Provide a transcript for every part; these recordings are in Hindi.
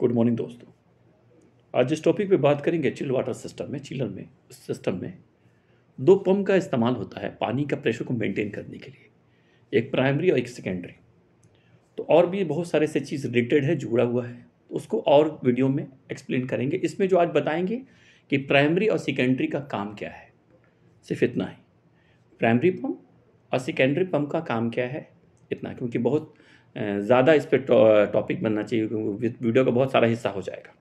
गुड मॉर्निंग दोस्तों आज जिस टॉपिक पे बात करेंगे चिल वाटर सिस्टम में चिलर में उस सिस्टम में दो पंप का इस्तेमाल होता है पानी का प्रेशर को मेंटेन करने के लिए एक प्राइमरी और एक सेकेंडरी तो और भी बहुत सारे से चीज़ रिलेटेड है जुड़ा हुआ है तो उसको और वीडियो में एक्सप्लेन करेंगे इसमें जो आज बताएंगे कि प्राइमरी और सेकेंडरी का काम क्या है सिर्फ इतना ही प्राइमरी पम्प और सेकेंडरी पम्प का काम क्या है इतना क्योंकि बहुत ज़्यादा इस पर टॉपिक बनना चाहिए क्योंकि वीडियो का बहुत सारा हिस्सा हो जाएगा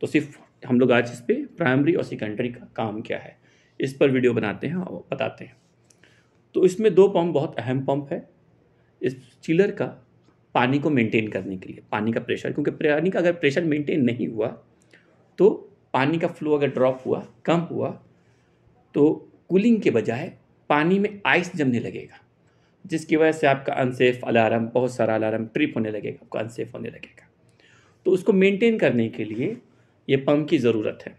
तो सिर्फ हम लोग आज इस पर प्राइमरी और सेकेंडरी का काम क्या है इस पर वीडियो बनाते हैं और बताते हैं तो इसमें दो पम्प बहुत अहम पम्प है इस चिलर का पानी को मेंटेन करने के लिए पानी का प्रेशर क्योंकि पानी का अगर प्रेशर मेंटेन नहीं हुआ तो पानी का फ्लो अगर ड्रॉप हुआ कम हुआ तो कूलिंग के बजाय पानी में आइस जमने लगेगा जिसकी वजह से आपका अनसेफ अलार्म बहुत सारा अलार्म ट्रिप होने लगेगा आपका अनसेफ होने लगेगा तो उसको मेंटेन करने के लिए ये पम्प की ज़रूरत है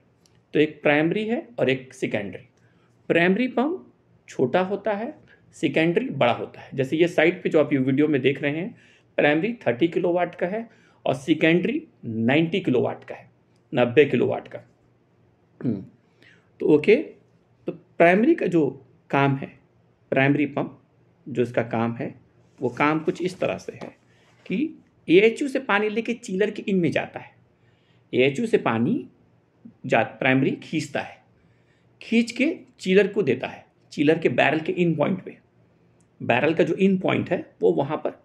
तो एक प्राइमरी है और एक सेकेंडरी प्राइमरी पम्प छोटा होता है सेकेंडरी बड़ा होता है जैसे ये साइड पे जो आप ये वीडियो में देख रहे हैं प्राइमरी थर्टी किलो वाट का है और सेकेंडरी नाइन्टी किलो वाट का है नब्बे किलो वाट का हम्म, तो ओके तो प्राइमरी का जो काम है प्राइमरी पम्प जो इसका काम है वो काम कुछ इस तरह से है कि ए से पानी लेके चीलर के इन में जाता है ए से पानी जा प्राइमरी खींचता है खींच के चीलर को देता है चीलर के बैरल के इन पॉइंट पे बैरल का जो इन पॉइंट है वो वहाँ पर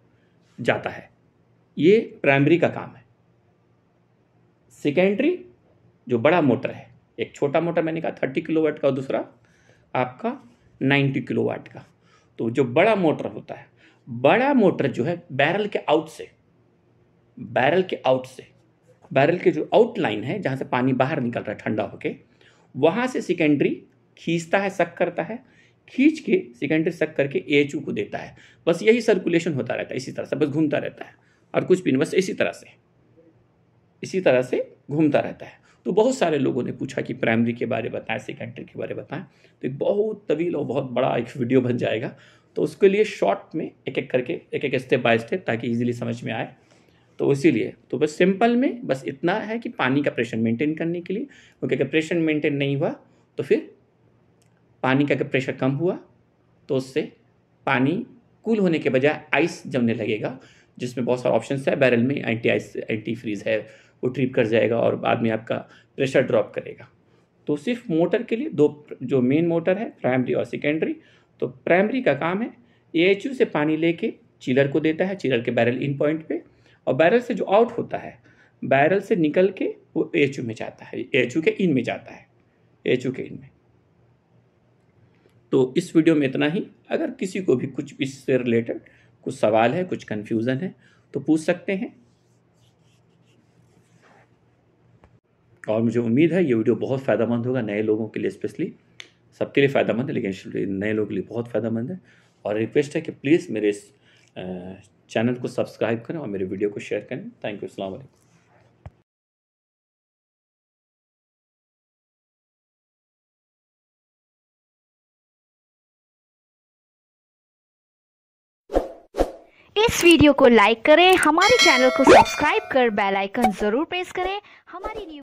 जाता है ये प्राइमरी का काम है सेकेंडरी जो बड़ा मोटर है एक छोटा मोटर मैंने कहा थर्टी किलोवाट का और दूसरा आपका नाइन्टी किलोवाट का तो जो बड़ा मोटर होता है बड़ा मोटर जो है बैरल के आउट से बैरल के आउट से बैरल के जो आउटलाइन है जहाँ से पानी बाहर निकल रहा है ठंडा होके वहाँ से सेकेंडरी खींचता है सक करता है खींच के सेकेंडरी सक करके ए को देता है बस यही सर्कुलेशन होता रहता है इसी तरह से बस घूमता रहता है और कुछ भी नहीं बस इसी तरह से इसी तरह से घूमता रहता है तो बहुत सारे लोगों ने पूछा कि प्राइमरी के बारे में बताएं सेकेंडरी के बारे में बताएं तो एक बहुत तवील और बहुत बड़ा एक वीडियो बन जाएगा तो उसके लिए शॉर्ट में एक एक करके एक एक स्टेप बाय स्टेप ताकि ईजिली समझ में आए तो इसीलिए तो बस सिंपल में बस इतना है कि पानी का प्रेशर मेंटेन करने के लिए क्योंकि अगर प्रेशर मेंटेन नहीं हुआ तो फिर पानी का अगर प्रेशर कम हुआ तो उससे पानी कूल होने के बजाय आइस जमने लगेगा जिसमें बहुत सारे ऑप्शंस है बैरल में एंटी आइस एंटी फ्रीज है वो ट्रिप कर जाएगा और बाद में आपका प्रेशर ड्रॉप करेगा तो सिर्फ मोटर के लिए दो जो मेन मोटर है प्राइमरी और सेकेंडरी तो प्राइमरी का काम है ए से पानी लेके चिलर को देता है चिलर के बैरल इन पॉइंट पे और बैरल से जो आउट होता है बैरल से निकल के वो ए में जाता है ए के इन में जाता है ए के इन में तो इस वीडियो में इतना ही अगर किसी को भी कुछ इससे रिलेटेड कुछ सवाल है कुछ कन्फ्यूज़न है तो पूछ सकते हैं और मुझे उम्मीद है ये वीडियो बहुत फ़ायदेमंद होगा नए लोगों के लिए स्पेशली सबके लिए फ़ायदेमंद है लेकिन नए लोगों के लिए बहुत फ़ायदेमंद है और रिक्वेस्ट है कि प्लीज़ मेरे इस चैनल को सब्सक्राइब करें और मेरे वीडियो को शेयर करें थैंक यू अलैक्म इस वीडियो को लाइक करें हमारे चैनल को सब्सक्राइब कर बेल आइकन ज़रूर प्रेस करें हमारी न्यू